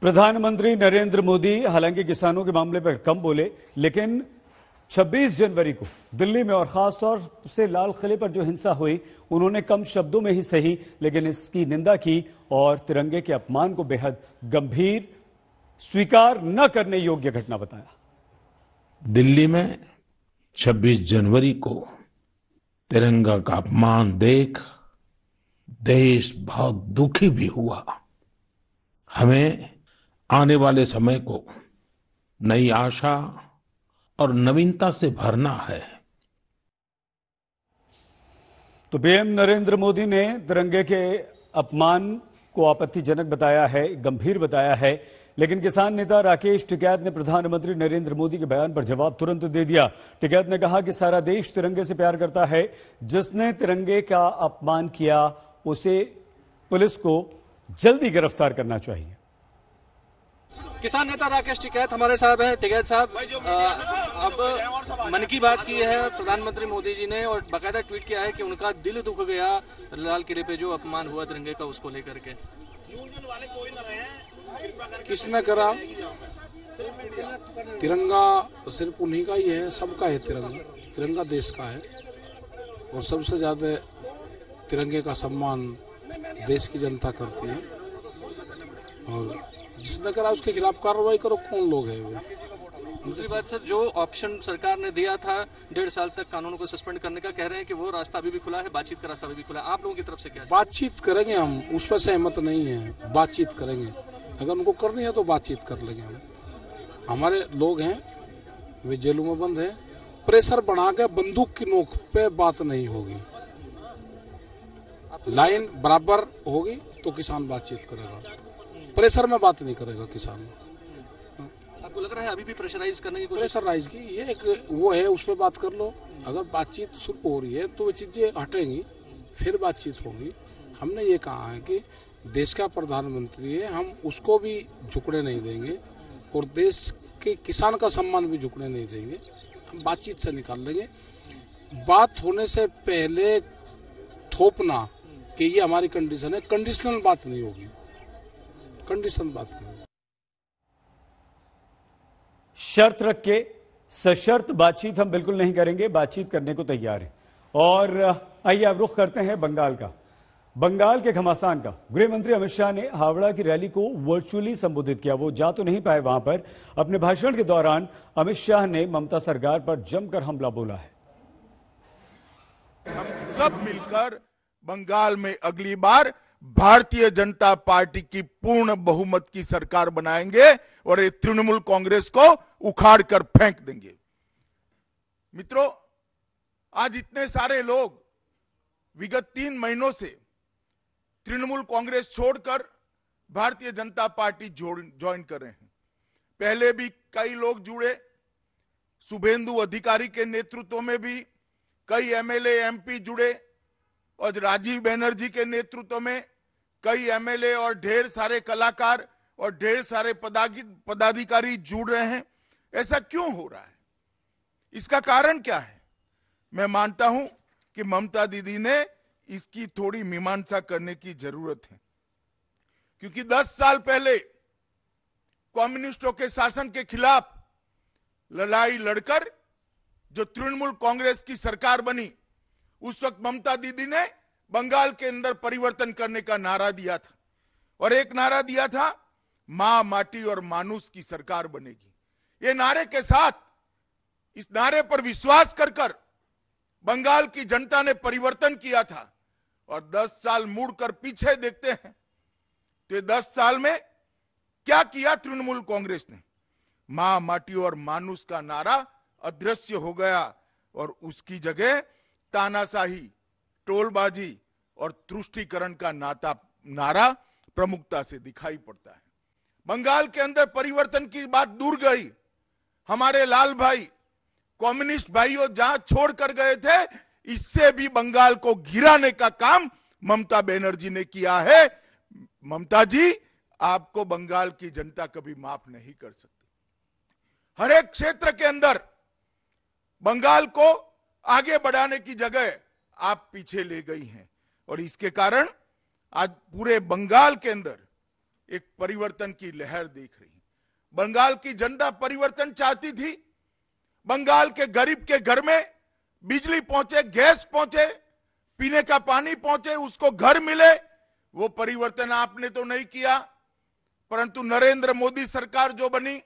प्रधानमंत्री नरेंद्र मोदी हालांकि किसानों के मामले पर कम बोले लेकिन 26 जनवरी को दिल्ली में और खासतौर से लाल किले पर जो हिंसा हुई उन्होंने कम शब्दों में ही सही लेकिन इसकी निंदा की और तिरंगे के अपमान को बेहद गंभीर स्वीकार न करने योग्य घटना बताया दिल्ली में 26 जनवरी को तिरंगा का अपमान देख देश बहुत दुखी भी हुआ हमें आने वाले समय को नई आशा और नवीनता से भरना है तो पीएम नरेंद्र मोदी ने तिरंगे के अपमान को आपत्तिजनक बताया है गंभीर बताया है लेकिन किसान नेता राकेश टिकैत ने प्रधानमंत्री नरेंद्र मोदी के बयान पर जवाब तुरंत दे दिया टिकैत ने कहा कि सारा देश तिरंगे से प्यार करता है जिसने तिरंगे का अपमान किया उसे पुलिस को जल्दी गिरफ्तार करना चाहिए किसान नेता राकेश टिकैत हमारे साहब हैं टिकैत साहब अब मन की बात की है प्रधानमंत्री मोदी जी ने और बाकायदा ट्वीट किया है कि उनका दिल दुख गया लाल किले पे जो अपमान हुआ तिरंगे का उसको लेकर के किसने करा तिरंगा सिर्फ उन्हीं का ही है सबका है तिरंगा तिरंगा देश का है और सबसे ज्यादा तिरंगे का सम्मान देश की जनता करती है और जिस लेकर उसके खिलाफ कार्रवाई करो कौन लोग है वे दूसरी बात सर जो ऑप्शन सरकार ने दिया था डेढ़ साल तक कानून को सस्पेंड करने का कह रहे हैं कि वो रास्ता अभी भी खुला है बातचीत का रास्ता अभी भी खुला है आप लोगों की तरफ से क्या बातचीत करेंगे हम उस पर सहमत नहीं है बातचीत करेंगे अगर उनको करनी है तो बातचीत कर लेंगे हम हमारे लोग हैं वे जेलों में बंद है प्रेशर बना के बंदूक की नोक पे बात नहीं होगी लाइन बराबर होगी तो किसान बातचीत करेगा प्रेशर में बात नहीं करेगा किसान आपको लग रहा है अभी भी प्रेशराइज करने की कोशिश प्रेशराइज की ये एक वो है उस पर बात कर लो अगर बातचीत शुरू हो रही है तो वो चीज़ें हटेंगी फिर बातचीत होगी हमने ये कहा है कि देश का प्रधानमंत्री है हम उसको भी झुकने नहीं देंगे और देश के किसान का सम्मान भी झुकने नहीं देंगे हम बातचीत से निकाल लेंगे बात होने से पहले थोपना कि ये हमारी कंडीशन है कंडीशनल बात नहीं होगी कंडीशन बात है शर्त रख के सशर्त बातचीत हम बिल्कुल नहीं करेंगे बातचीत करने को तैयार है और आइए अब रुख करते हैं बंगाल का बंगाल के घमासान का गृह मंत्री अमित शाह ने हावड़ा की रैली को वर्चुअली संबोधित किया वो जा तो नहीं पाए वहां पर अपने भाषण के दौरान अमित शाह ने ममता सरकार पर जमकर हमला बोला है हम सब मिलकर बंगाल में अगली बार भारतीय जनता पार्टी की पूर्ण बहुमत की सरकार बनाएंगे और ये तृणमूल कांग्रेस को उखाड़ कर फेंक देंगे मित्रों आज इतने सारे लोग विगत तीन महीनों से तृणमूल कांग्रेस छोड़कर भारतीय जनता पार्टी ज्वाइन कर रहे हैं पहले भी कई लोग जुड़े शुभेंदु अधिकारी के नेतृत्व में भी कई एमएलए एमपी जुड़े और राजीव बैनर्जी के नेतृत्व में कई एमएलए और ढेर सारे कलाकार और ढेर सारे पदाधिकारी जुड़ रहे हैं ऐसा क्यों हो रहा है इसका कारण क्या है मैं मानता हूं कि ममता दीदी ने इसकी थोड़ी मीमांसा करने की जरूरत है क्योंकि 10 साल पहले कम्युनिस्टों के शासन के खिलाफ लड़ाई लड़कर जो तृणमूल कांग्रेस की सरकार बनी उस वक्त ममता दीदी ने बंगाल के अंदर परिवर्तन करने का नारा दिया था और एक नारा दिया था मां माटी और मानुस की सरकार बनेगी ये नारे के साथ इस नारे पर विश्वास कर कर बंगाल की जनता ने परिवर्तन किया था और 10 साल मुड़कर पीछे देखते हैं तो ये 10 साल में क्या किया तृणमूल कांग्रेस ने मां माटी और मानुस का नारा अदृश्य हो गया और उसकी जगह तानाशाही टोलबाजी और तुष्टिकरण का नाता नारा प्रमुखता से दिखाई पड़ता है बंगाल के अंदर परिवर्तन की बात दूर गई हमारे लाल भाई कम्युनिस्ट भाइयों जहां छोड़ कर गए थे इससे भी बंगाल को घिराने का काम ममता बनर्जी ने किया है ममता जी आपको बंगाल की जनता कभी माफ नहीं कर सकती हर एक क्षेत्र के अंदर बंगाल को आगे बढ़ाने की जगह आप पीछे ले गई हैं और इसके कारण आज पूरे बंगाल के अंदर एक परिवर्तन की लहर देख रही है बंगाल की जनता परिवर्तन चाहती थी बंगाल के गरीब के घर में बिजली पहुंचे गैस पहुंचे पीने का पानी पहुंचे उसको घर मिले वो परिवर्तन आपने तो नहीं किया परंतु नरेंद्र मोदी सरकार जो बनी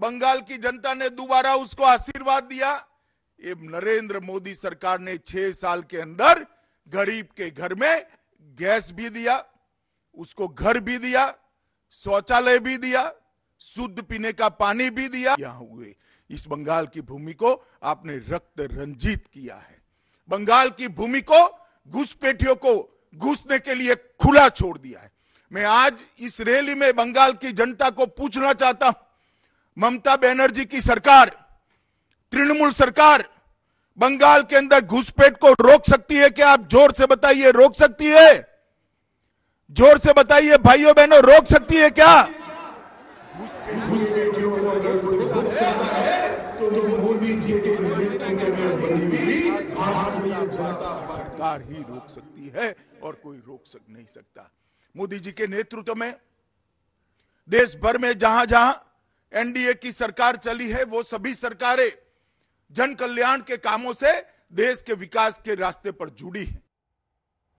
बंगाल की जनता ने दोबारा उसको आशीर्वाद दिया ये नरेंद्र मोदी सरकार ने छह साल के अंदर गरीब के घर में गैस भी दिया उसको घर भी दिया शौचालय भी दिया शुद्ध पीने का पानी भी दिया यहां हुए इस बंगाल की भूमि को आपने रक्त रंजित किया है बंगाल की भूमि को घुसपेटियों को घुसने के लिए खुला छोड़ दिया है मैं आज इस रैली में बंगाल की जनता को पूछना चाहता हूं ममता बनर्जी की सरकार तृणमूल सरकार बंगाल के अंदर घुसपैठ को रोक सकती है क्या आप जोर से बताइए रोक सकती है जोर से बताइए भाइयों बहनों रोक सकती है क्या सरकार ही रोक सकती है और कोई रोक सक नहीं सकता मोदी जी के नेतृत्व में देश भर में जहां जहां एनडीए की सरकार चली है वो सभी सरकारें जन कल्याण के कामों से देश के विकास के रास्ते पर जुड़ी है